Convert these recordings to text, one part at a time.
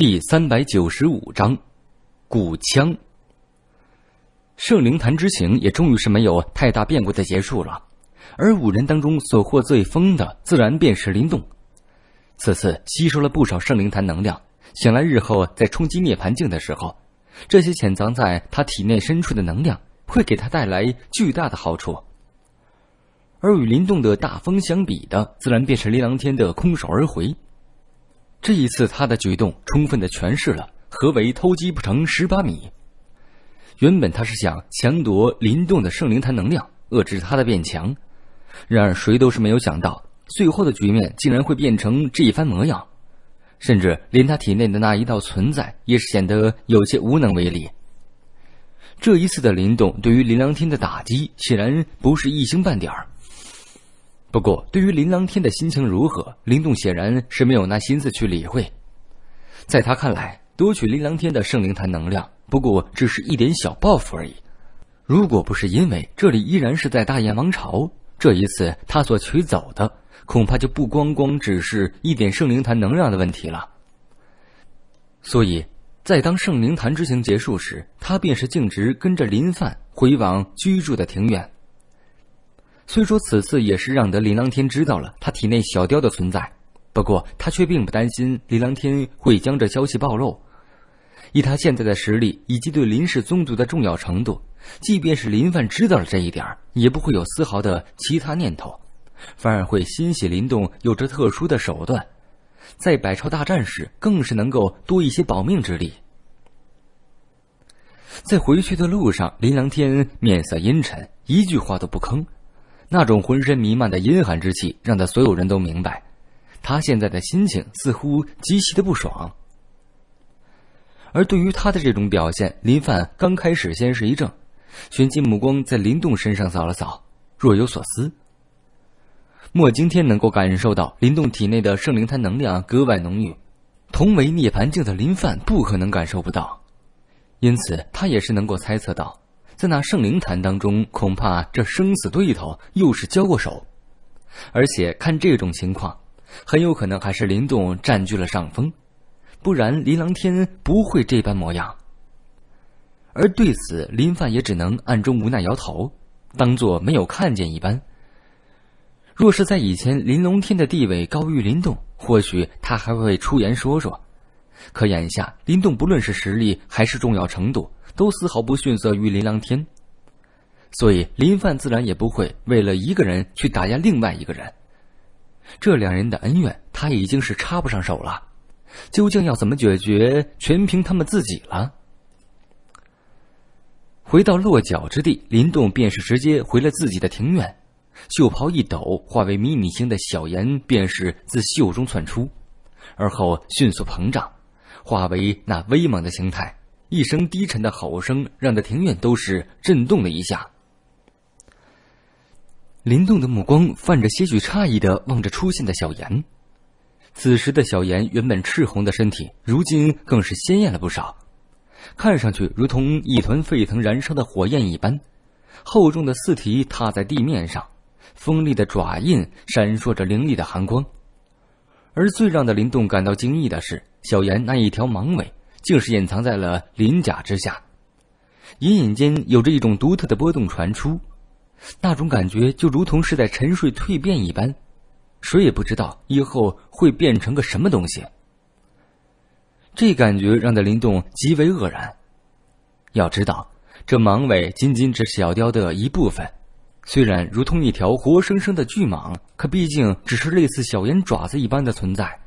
第三百九十五章，古枪。圣灵坛之行也终于是没有太大变故的结束了，而五人当中所获最丰的，自然便是林动。此次吸收了不少圣灵坛能量，想来日后在冲击涅槃境的时候，这些潜藏在他体内深处的能量，会给他带来巨大的好处。而与林动的大风相比的，自然便是林琅天的空手而回。这一次，他的举动充分的诠释了何为“偷鸡不成蚀把米”。原本他是想强夺林动的圣灵坛能量，遏制他的变强，然而谁都是没有想到，最后的局面竟然会变成这一番模样，甚至连他体内的那一道存在也是显得有些无能为力。这一次的林动对于林良天的打击，显然不是一星半点儿。不过，对于林琅天的心情如何，林动显然是没有那心思去理会。在他看来，夺取林琅天的圣灵坛能量，不过只是一点小报复而已。如果不是因为这里依然是在大燕王朝，这一次他所取走的，恐怕就不光光只是一点圣灵坛能量的问题了。所以，在当圣灵坛之行结束时，他便是径直跟着林范回往居住的庭院。虽说此次也是让得林琅天知道了他体内小雕的存在，不过他却并不担心林琅天会将这消息暴露。以他现在的实力以及对林氏宗族的重要程度，即便是林范知道了这一点，也不会有丝毫的其他念头，反而会欣喜林动有着特殊的手段，在百朝大战时更是能够多一些保命之力。在回去的路上，林琅天面色阴沉，一句话都不吭。那种浑身弥漫的阴寒之气，让他所有人都明白，他现在的心情似乎极其的不爽。而对于他的这种表现，林范刚开始先是一怔，旋即目光在林动身上扫了扫，若有所思。莫惊天能够感受到林动体内的圣灵胎能量格外浓郁，同为涅槃境的林范不可能感受不到，因此他也是能够猜测到。在那圣灵坛当中，恐怕这生死对头又是交过手，而且看这种情况，很有可能还是林动占据了上风，不然林琅天不会这般模样。而对此，林范也只能暗中无奈摇头，当做没有看见一般。若是在以前，林龙天的地位高于林动，或许他还会出言说说。可眼下，林动不论是实力还是重要程度，都丝毫不逊色于林琅天，所以林范自然也不会为了一个人去打压另外一个人。这两人的恩怨，他已经是插不上手了。究竟要怎么解决，全凭他们自己了。回到落脚之地，林动便是直接回了自己的庭院，袖袍一抖，化为迷你型的小炎便是自袖中窜出，而后迅速膨胀。化为那威猛的形态，一声低沉的吼声，让的庭院都是震动了一下。林动的目光泛着些许诧异的望着出现的小妍，此时的小妍原本赤红的身体，如今更是鲜艳了不少，看上去如同一团沸腾燃烧的火焰一般。厚重的四蹄踏在地面上，锋利的爪印闪烁着凌厉的寒光，而最让的林动感到惊异的是。小岩那一条蟒尾，竟是隐藏在了鳞甲之下，隐隐间有着一种独特的波动传出，那种感觉就如同是在沉睡蜕变一般，谁也不知道以后会变成个什么东西。这感觉让的林动极为愕然，要知道，这蟒尾仅仅只是小雕的一部分，虽然如同一条活生生的巨蟒，可毕竟只是类似小岩爪子一般的存在。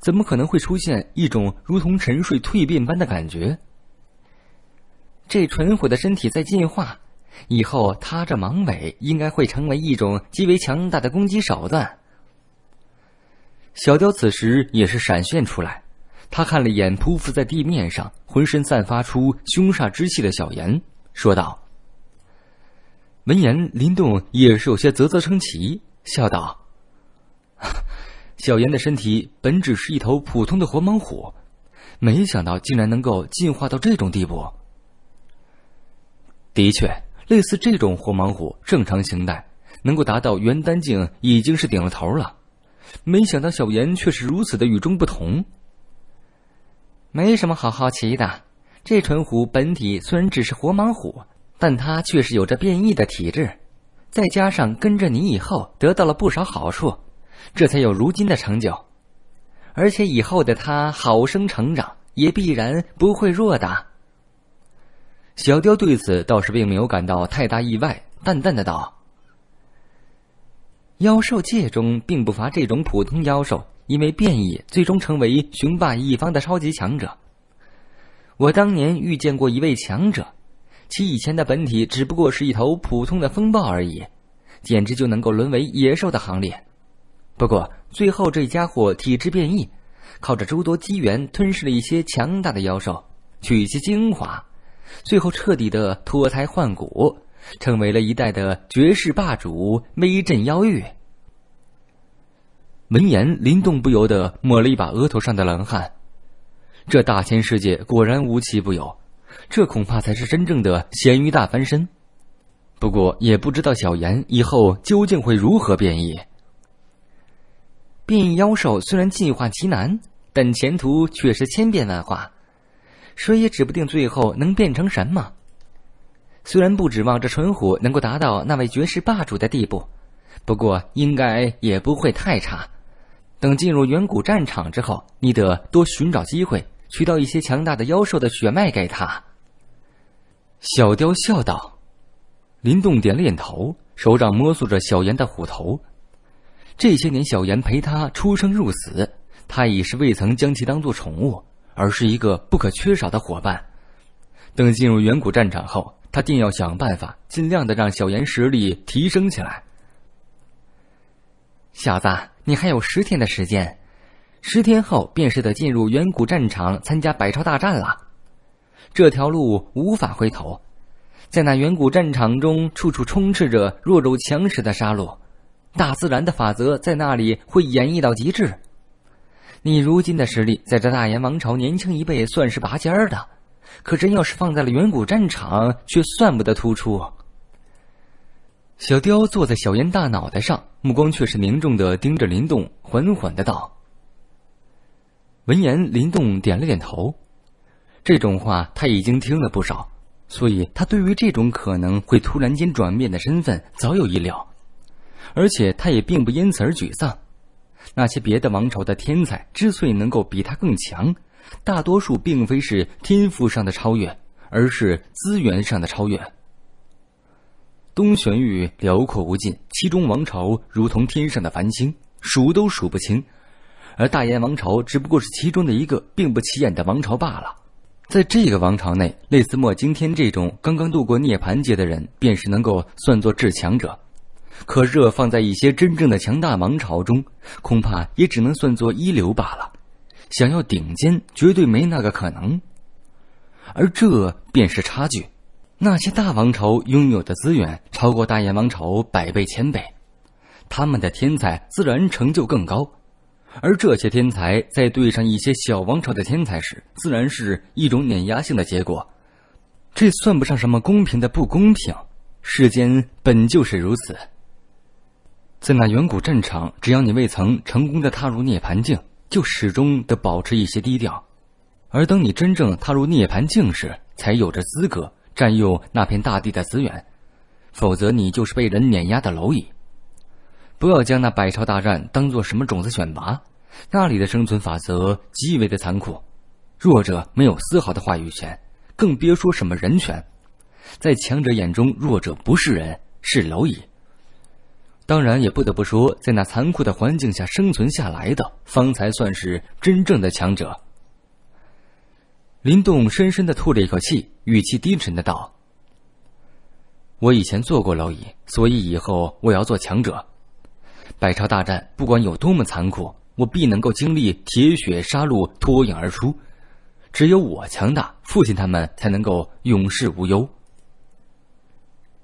怎么可能会出现一种如同沉睡蜕变般的感觉？这纯火的身体在进化，以后他这盲尾应该会成为一种极为强大的攻击手段。小雕此时也是闪现出来，他看了一眼匍匐在地面上、浑身散发出凶煞之气的小炎，说道。闻言，林动也是有些啧啧称奇，笑道：“小妍的身体本只是一头普通的活蟒虎，没想到竟然能够进化到这种地步。的确，类似这种活蟒虎正常形态能够达到元丹境已经是顶了头了，没想到小妍却是如此的与众不同。没什么好好奇的，这纯虎本体虽然只是活蟒虎，但它却是有着变异的体质，再加上跟着你以后得到了不少好处。这才有如今的成就，而且以后的他好生成长，也必然不会弱的。小雕对此倒是并没有感到太大意外，淡淡的道：“妖兽界中并不乏这种普通妖兽，因为变异最终成为雄霸一方的超级强者。我当年遇见过一位强者，其以前的本体只不过是一头普通的风暴而已，简直就能够沦为野兽的行列。”不过最后，这家伙体质变异，靠着诸多机缘吞噬了一些强大的妖兽，取其精华，最后彻底的脱胎换骨，成为了一代的绝世霸主，威震妖域。闻言，林动不由得抹了一把额头上的冷汗，这大千世界果然无奇不有，这恐怕才是真正的咸鱼大翻身。不过，也不知道小炎以后究竟会如何变异。变异妖兽虽然进化极难，但前途却是千变万化，谁也指不定最后能变成什么。虽然不指望这纯虎能够达到那位绝世霸主的地步，不过应该也不会太差。等进入远古战场之后，你得多寻找机会，取到一些强大的妖兽的血脉给他。”小雕笑道。林动点了点头，手掌摸索着小炎的虎头。这些年，小妍陪他出生入死，他已是未曾将其当做宠物，而是一个不可缺少的伙伴。等进入远古战场后，他定要想办法，尽量的让小妍实力提升起来。小子，你还有十天的时间，十天后便是得进入远古战场参加百超大战了。这条路无法回头，在那远古战场中，处处充斥着弱肉强食的杀戮。大自然的法则在那里会演绎到极致。你如今的实力，在这大炎王朝年轻一辈算是拔尖儿的，可真要是放在了远古战场，却算不得突出。小雕坐在小燕大脑袋上，目光却是凝重的盯着林动，缓缓的道。闻言，林动点了点头。这种话他已经听了不少，所以他对于这种可能会突然间转变的身份，早有意料。而且他也并不因此而沮丧。那些别的王朝的天才之所以能够比他更强，大多数并非是天赋上的超越，而是资源上的超越。东玄域辽阔无尽，其中王朝如同天上的繁星，数都数不清。而大燕王朝只不过是其中的一个并不起眼的王朝罢了。在这个王朝内，类似莫惊天这种刚刚度过涅槃劫的人，便是能够算作至强者。可热放在一些真正的强大王朝中，恐怕也只能算作一流罢了。想要顶尖，绝对没那个可能。而这便是差距。那些大王朝拥有的资源超过大燕王朝百倍千倍，他们的天才自然成就更高。而这些天才在对上一些小王朝的天才时，自然是一种碾压性的结果。这算不上什么公平的不公平，世间本就是如此。在那远古战场，只要你未曾成功的踏入涅槃境，就始终得保持一些低调。而等你真正踏入涅槃境时，才有着资格占用那片大地的资源，否则你就是被人碾压的蝼蚁。不要将那百朝大战当做什么种子选拔，那里的生存法则极为的残酷，弱者没有丝毫的话语权，更别说什么人权。在强者眼中，弱者不是人，是蝼蚁。当然也不得不说，在那残酷的环境下生存下来的，方才算是真正的强者。林动深深的吐了一口气，语气低沉的道：“我以前做过蝼蚁，所以以后我要做强者。百朝大战不管有多么残酷，我必能够经历铁血杀戮，脱颖而出。只有我强大，父亲他们才能够永世无忧。”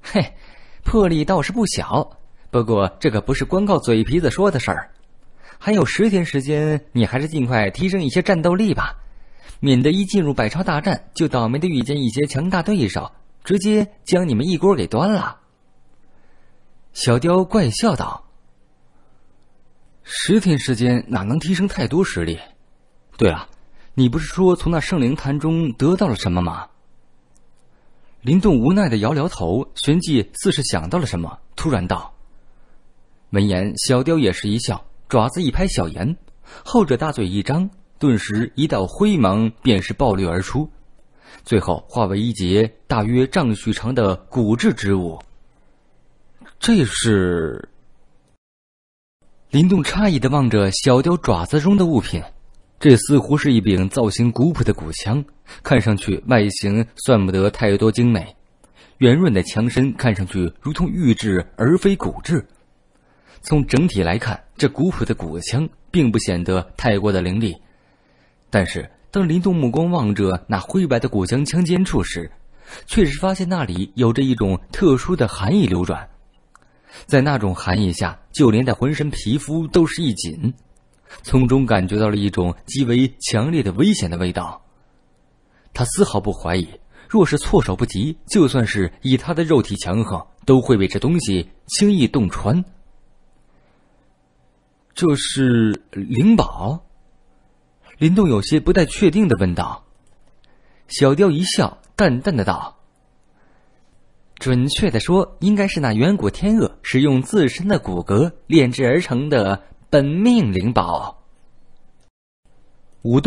嘿，魄力倒是不小。不过这可不是光靠嘴皮子说的事儿，还有十天时间，你还是尽快提升一些战斗力吧，免得一进入百超大战就倒霉的遇见一些强大对手，直接将你们一锅给端了。小雕怪笑道：“十天时间哪能提升太多实力？”对了，你不是说从那圣灵坛中得到了什么吗？”林动无奈的摇摇头，旋即似是想到了什么，突然道。闻言，小雕也是一笑，爪子一拍，小岩，后者大嘴一张，顿时一道灰芒便是暴掠而出，最后化为一截大约丈许长的骨质之物。这是？林动诧异的望着小雕爪子中的物品，这似乎是一柄造型古朴的骨枪，看上去外形算不得太多精美，圆润的枪身看上去如同玉质而非骨质。从整体来看，这古朴的古枪并不显得太过的凌厉，但是当林动目光望着那灰白的古枪枪尖处时，却是发现那里有着一种特殊的寒意流转，在那种寒意下，就连他浑身皮肤都是一紧，从中感觉到了一种极为强烈的危险的味道。他丝毫不怀疑，若是措手不及，就算是以他的肉体强横，都会被这东西轻易洞穿。这是灵宝。林动有些不太确定的问道：“小雕一笑，淡淡的道，准确的说，应该是那远古天鳄使用自身的骨骼炼制而成的本命灵宝。”五。